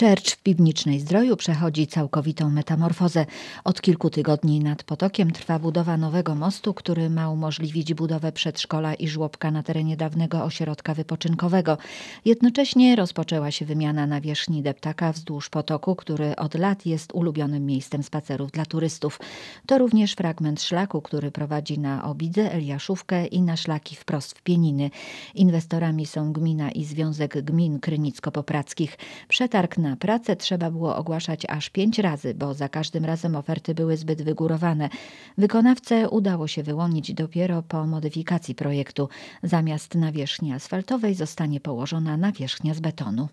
Church w piwnicznej zdroju przechodzi całkowitą metamorfozę. Od kilku tygodni nad potokiem trwa budowa nowego mostu, który ma umożliwić budowę przedszkola i żłobka na terenie dawnego ośrodka wypoczynkowego. Jednocześnie rozpoczęła się wymiana nawierzchni deptaka wzdłuż potoku, który od lat jest ulubionym miejscem spacerów dla turystów. To również fragment szlaku, który prowadzi na obidze Eliaszówkę i na szlaki wprost w Pieniny. Inwestorami są gmina i Związek Gmin Krynicko-Poprackich. Przetarg na na pracę trzeba było ogłaszać aż pięć razy, bo za każdym razem oferty były zbyt wygórowane. Wykonawcę udało się wyłonić dopiero po modyfikacji projektu. Zamiast nawierzchni asfaltowej zostanie położona nawierzchnia z betonu.